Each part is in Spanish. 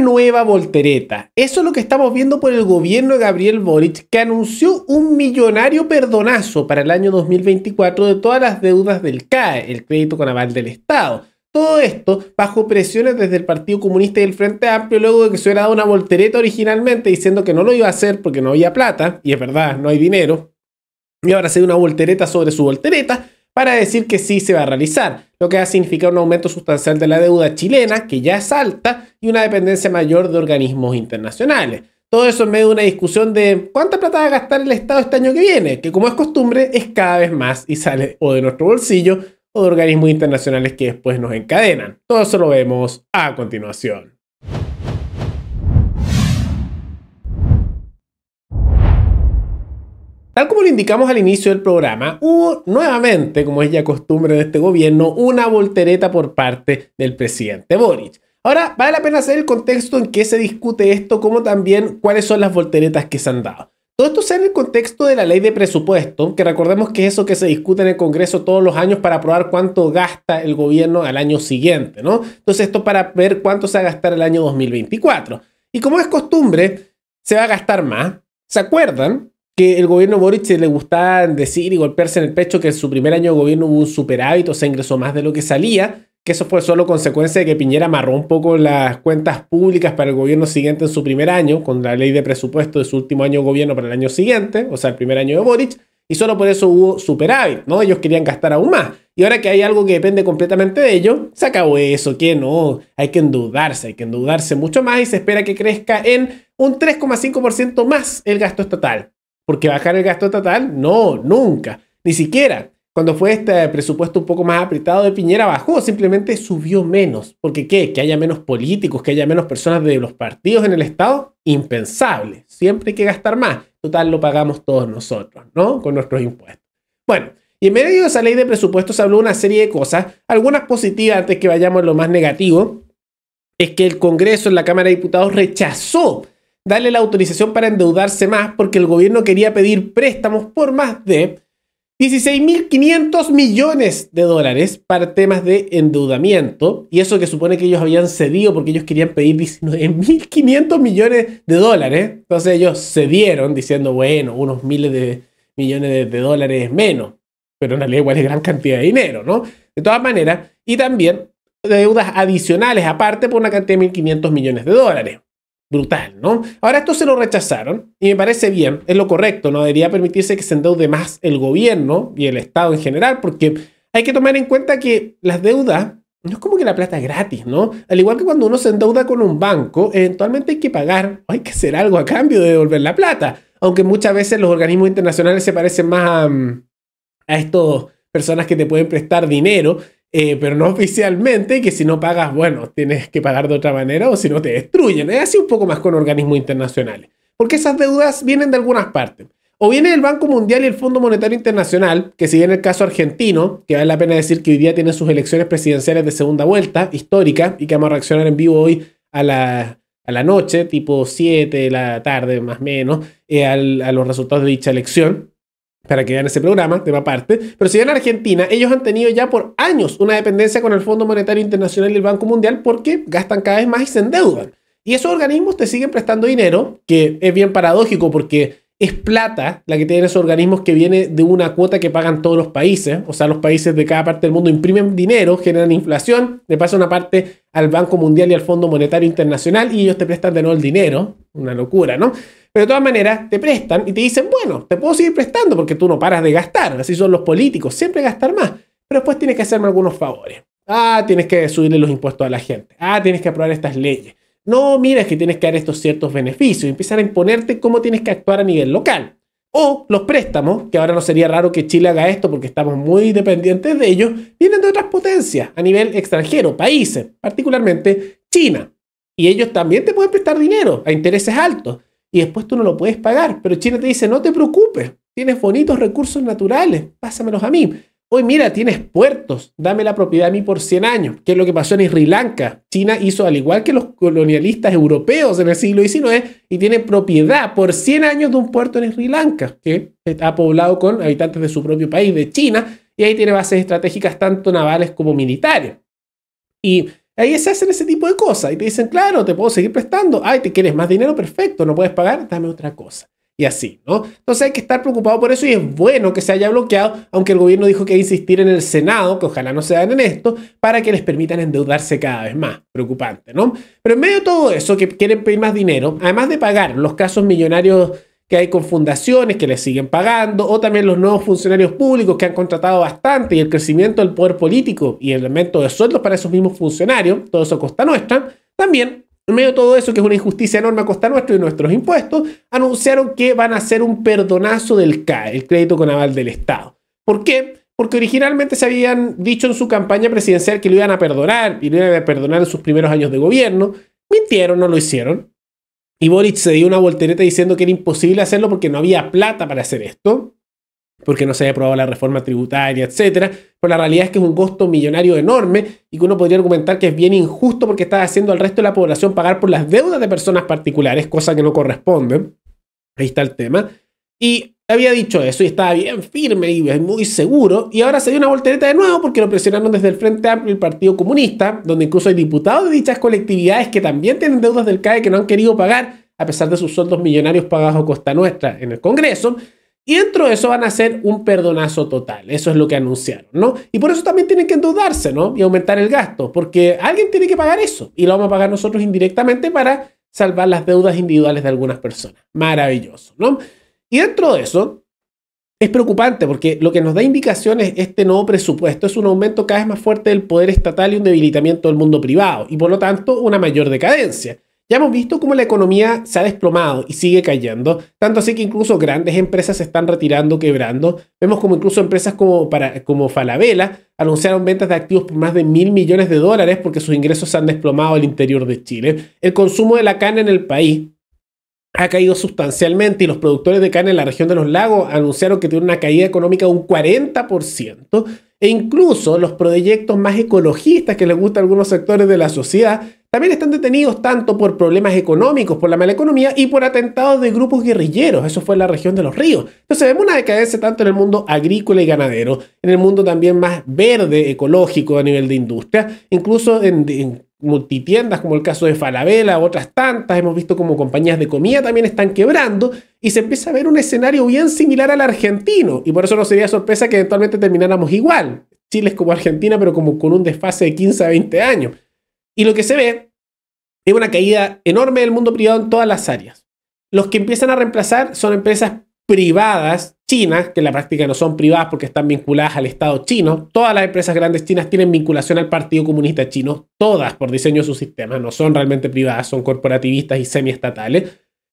nueva voltereta. Eso es lo que estamos viendo por el gobierno de Gabriel Boric, que anunció un millonario perdonazo para el año 2024 de todas las deudas del CAE, el crédito con aval del Estado. Todo esto bajo presiones desde el Partido Comunista y el Frente Amplio, luego de que se hubiera dado una voltereta originalmente diciendo que no lo iba a hacer porque no había plata, y es verdad, no hay dinero, y ahora se dio una voltereta sobre su voltereta, para decir que sí se va a realizar, lo que va a significar un aumento sustancial de la deuda chilena, que ya es alta, y una dependencia mayor de organismos internacionales. Todo eso en medio de una discusión de cuánta plata va a gastar el Estado este año que viene, que como es costumbre es cada vez más y sale o de nuestro bolsillo o de organismos internacionales que después nos encadenan. Todo eso lo vemos a continuación. Tal como lo indicamos al inicio del programa, hubo nuevamente, como es ya costumbre de este gobierno, una voltereta por parte del presidente Boric. Ahora, vale la pena hacer el contexto en que se discute esto, como también cuáles son las volteretas que se han dado. Todo esto sea en el contexto de la ley de presupuesto, que recordemos que es eso que se discute en el Congreso todos los años para probar cuánto gasta el gobierno al año siguiente, ¿no? Entonces esto para ver cuánto se va a gastar el año 2024. Y como es costumbre, se va a gastar más. ¿Se acuerdan? que el gobierno Boric le gustaba decir y golpearse en el pecho que en su primer año de gobierno hubo un superávit o se ingresó más de lo que salía, que eso fue solo consecuencia de que Piñera amarró un poco las cuentas públicas para el gobierno siguiente en su primer año, con la ley de presupuesto de su último año de gobierno para el año siguiente, o sea, el primer año de Boric, y solo por eso hubo superávit, ¿no? Ellos querían gastar aún más. Y ahora que hay algo que depende completamente de ello, se acabó eso, que no, hay que endeudarse, hay que endeudarse mucho más y se espera que crezca en un 3,5% más el gasto estatal. Porque bajar el gasto total, no, nunca, ni siquiera. Cuando fue este presupuesto un poco más apretado de Piñera, bajó, simplemente subió menos. Porque qué, que haya menos políticos, que haya menos personas de los partidos en el Estado, impensable. Siempre hay que gastar más. Total, lo pagamos todos nosotros, ¿no? Con nuestros impuestos. Bueno, y en medio de esa ley de presupuestos se habló una serie de cosas, algunas positivas antes que vayamos a lo más negativo, es que el Congreso en la Cámara de Diputados rechazó darle la autorización para endeudarse más porque el gobierno quería pedir préstamos por más de 16.500 millones de dólares para temas de endeudamiento. Y eso que supone que ellos habían cedido porque ellos querían pedir 19.500 millones de dólares. Entonces ellos cedieron diciendo, bueno, unos miles de millones de, dólares menos. Pero en realidad igual es gran cantidad de dinero, ¿no? De todas maneras, y también deudas adicionales aparte por una cantidad de 1.500 millones de dólares brutal, ¿no? Ahora esto se lo rechazaron y me parece bien, es lo correcto, no debería permitirse que se endeude más el gobierno y el Estado en general, porque hay que tomar en cuenta que las deudas no es como que la plata es gratis, ¿no? Al igual que cuando uno se endeuda con un banco, eventualmente hay que pagar hay que hacer algo a cambio de devolver la plata, aunque muchas veces los organismos internacionales se parecen más a, mm, a estos personas que te pueden prestar dinero eh, pero no oficialmente, que si no pagas, bueno, tienes que pagar de otra manera o si no te destruyen. Es así un poco más con organismos internacionales, porque esas deudas vienen de algunas partes. O viene el Banco Mundial y el Fondo Monetario Internacional, que si bien el caso argentino, que vale la pena decir que hoy día tiene sus elecciones presidenciales de segunda vuelta, histórica, y que vamos a reaccionar en vivo hoy a la, noche, tipo 7 de la tarde más o menos, eh, a los resultados de dicha elección para que vean ese programa, tema aparte. Pero si en Argentina, ellos han tenido ya por años una dependencia con el Fondo Monetario Internacional y el Banco Mundial porque gastan cada vez más y se endeudan. Y esos organismos te siguen prestando dinero, que es bien paradójico porque es plata la que tienen esos organismos que viene de una cuota que pagan todos los países. O sea, los países de cada parte del mundo imprimen dinero, generan inflación, le pasa una parte al Banco Mundial y al Fondo Monetario Internacional y ellos te prestan de nuevo el dinero. Una locura, ¿no? Pero de todas maneras, te prestan y te dicen, bueno, te puedo seguir prestando porque tú no paras de gastar. Así son los políticos, siempre gastar más. Pero después tienes que hacerme algunos favores. Ah, tienes que subirle los impuestos a la gente. Ah, tienes que aprobar estas leyes. No, mira, es que tienes que dar estos ciertos beneficios y empezar a imponerte cómo tienes que actuar a nivel local. O los préstamos, que ahora no sería raro que Chile haga esto porque estamos muy dependientes de ellos, vienen de otras potencias a nivel extranjero, países, particularmente China. Y ellos también te pueden prestar dinero a intereses altos y después tú no lo puedes pagar. Pero China te dice, no te preocupes, tienes bonitos recursos naturales, pásamelos a mí. Hoy mira, tienes puertos, dame la propiedad a mí por 100 años, que es lo que pasó en Sri Lanka. China hizo al igual que los colonialistas europeos en el siglo XIX y tiene propiedad por 100 años de un puerto en Sri Lanka, que está poblado con habitantes de su propio país, de China, y ahí tiene bases estratégicas tanto navales como militares. Y Ahí se hacen ese tipo de cosas y te dicen, claro, te puedo seguir prestando. Ay, te quieres más dinero, perfecto, no puedes pagar, dame otra cosa. Y así, ¿no? Entonces hay que estar preocupado por eso y es bueno que se haya bloqueado, aunque el gobierno dijo que insistir en el Senado, que ojalá no se den en esto, para que les permitan endeudarse cada vez más. Preocupante, ¿no? Pero en medio de todo eso, que quieren pedir más dinero, además de pagar los casos millonarios que hay con fundaciones que le siguen pagando, o también los nuevos funcionarios públicos que han contratado bastante y el crecimiento del poder político y el aumento de sueldos para esos mismos funcionarios, todo eso costa nuestra, también en medio de todo eso, que es una injusticia enorme a costa nuestra y nuestros impuestos, anunciaron que van a hacer un perdonazo del CAE, el crédito con aval del Estado. ¿Por qué? Porque originalmente se habían dicho en su campaña presidencial que lo iban a perdonar y lo iban a perdonar en sus primeros años de gobierno. Mintieron, no lo hicieron. Y Boric se dio una voltereta diciendo que era imposible hacerlo porque no había plata para hacer esto, porque no se había aprobado la reforma tributaria, etc. Pero la realidad es que es un costo millonario enorme y que uno podría argumentar que es bien injusto porque está haciendo al resto de la población pagar por las deudas de personas particulares, cosa que no corresponde. Ahí está el tema. Y había dicho eso y estaba bien firme y muy seguro. Y ahora se dio una voltereta de nuevo porque lo presionaron desde el Frente Amplio y el Partido Comunista, donde incluso hay diputados de dichas colectividades que también tienen deudas del CAE que no han querido pagar, a pesar de sus sueldos millonarios pagados a costa nuestra en el Congreso. Y dentro de eso van a hacer un perdonazo total. Eso es lo que anunciaron, ¿no? Y por eso también tienen que endeudarse, ¿no? Y aumentar el gasto, porque alguien tiene que pagar eso. Y lo vamos a pagar nosotros indirectamente para salvar las deudas individuales de algunas personas. Maravilloso, ¿no? Y dentro de eso, es preocupante porque lo que nos da indicaciones este nuevo presupuesto es un aumento cada vez más fuerte del poder estatal y un debilitamiento del mundo privado, y por lo tanto una mayor decadencia. Ya hemos visto cómo la economía se ha desplomado y sigue cayendo, tanto así que incluso grandes empresas se están retirando, quebrando. Vemos como incluso empresas como, para, como Falabella anunciaron ventas de activos por más de mil millones de dólares porque sus ingresos se han desplomado al interior de Chile. El consumo de la carne en el país ha caído sustancialmente y los productores de carne en la región de los lagos anunciaron que tiene una caída económica de un 40% e incluso los proyectos más ecologistas que les gustan algunos sectores de la sociedad también están detenidos tanto por problemas económicos, por la mala economía y por atentados de grupos guerrilleros. Eso fue en la región de los ríos. Entonces vemos una decadencia tanto en el mundo agrícola y ganadero, en el mundo también más verde, ecológico a nivel de industria, incluso en multitiendas, como el caso de Falabella, otras tantas, hemos visto como compañías de comida también están quebrando y se empieza a ver un escenario bien similar al argentino y por eso no sería sorpresa que eventualmente termináramos igual. Chile es como Argentina, pero como con un desfase de 15 a 20 años. Y lo que se ve es una caída enorme del mundo privado en todas las áreas. Los que empiezan a reemplazar son empresas privadas China, que en la práctica no son privadas porque están vinculadas al Estado chino. Todas las empresas grandes chinas tienen vinculación al Partido Comunista Chino, todas por diseño de su sistema, no son realmente privadas, son corporativistas y semiestatales.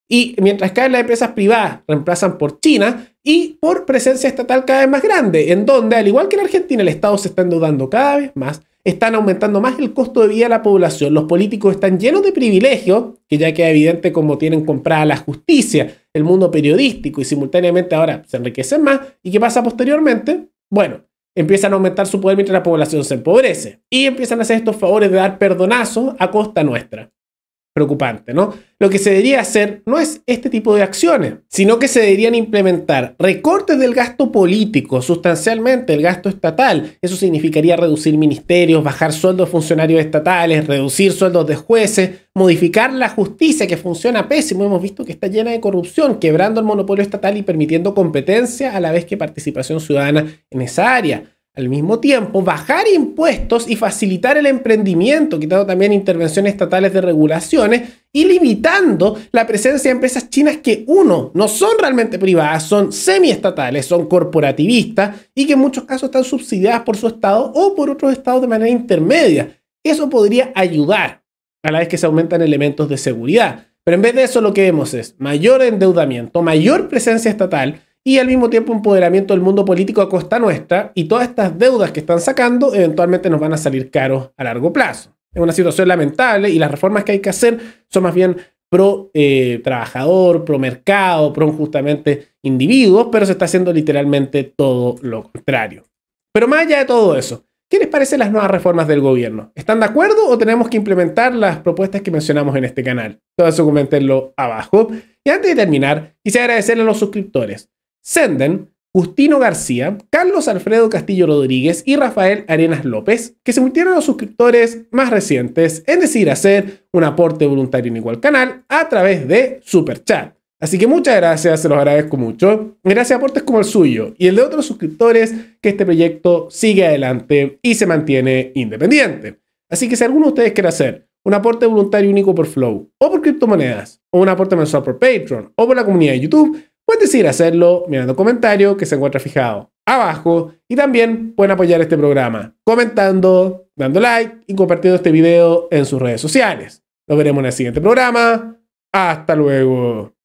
Y mientras caen las empresas privadas, reemplazan por China y por presencia estatal cada vez más grande, en donde, al igual que en Argentina, el Estado se está endeudando cada vez más están aumentando más el costo de vida de la población. Los políticos están llenos de privilegios, que ya queda evidente como tienen comprada la justicia, el mundo periodístico y simultáneamente ahora se enriquecen más. ¿Y qué pasa posteriormente? Bueno, empiezan a aumentar su poder mientras la población se empobrece y empiezan a hacer estos favores de dar perdonazos a costa nuestra preocupante, ¿no? Lo que se debería hacer no es este tipo de acciones, sino que se deberían implementar recortes del gasto político sustancialmente, el gasto estatal. Eso significaría reducir ministerios, bajar sueldos funcionarios estatales, reducir sueldos de jueces, modificar la justicia que funciona pésimo. Hemos visto que está llena de corrupción, quebrando el monopolio estatal y permitiendo competencia a la vez que participación ciudadana en esa área al mismo tiempo, bajar impuestos y facilitar el emprendimiento, quitando también intervenciones estatales de regulaciones y limitando la presencia de empresas chinas que, uno, no son realmente privadas, son semiestatales, son corporativistas y que en muchos casos están subsidiadas por su Estado o por otros estados de manera intermedia. Eso podría ayudar a la vez que se aumentan elementos de seguridad. Pero en vez de eso lo que vemos es mayor endeudamiento, mayor presencia estatal, y al mismo tiempo empoderamiento del mundo político a costa nuestra y todas estas deudas que están sacando eventualmente nos van a salir caros a largo plazo. Es una situación lamentable y las reformas que hay que hacer son más bien pro eh, trabajador, pro mercado, pro justamente individuos, pero se está haciendo literalmente todo lo contrario. Pero más allá de todo eso, ¿qué les parecen las nuevas reformas del gobierno? ¿Están de acuerdo o tenemos que implementar las propuestas que mencionamos en este canal? Todo eso comentenlo abajo. Y antes de terminar, quisiera agradecerle a los suscriptores. Senden, Justino García, Carlos Alfredo Castillo Rodríguez y Rafael Arenas López, que se multieron los suscriptores más recientes en decidir hacer un aporte voluntario en al canal a través de Super Chat. Así que muchas gracias, se los agradezco mucho. Gracias a aportes como el suyo y el de otros suscriptores que este proyecto sigue adelante y se mantiene independiente. Así que si alguno de ustedes quiere hacer un aporte voluntario único por Flow o por criptomonedas o un aporte mensual por Patreon o por la comunidad de YouTube, pueden decidir hacerlo mirando el comentario que se encuentra fijado abajo y también pueden apoyar este programa comentando, dando like y compartiendo este video en sus redes sociales. Nos veremos en el siguiente programa. Hasta luego.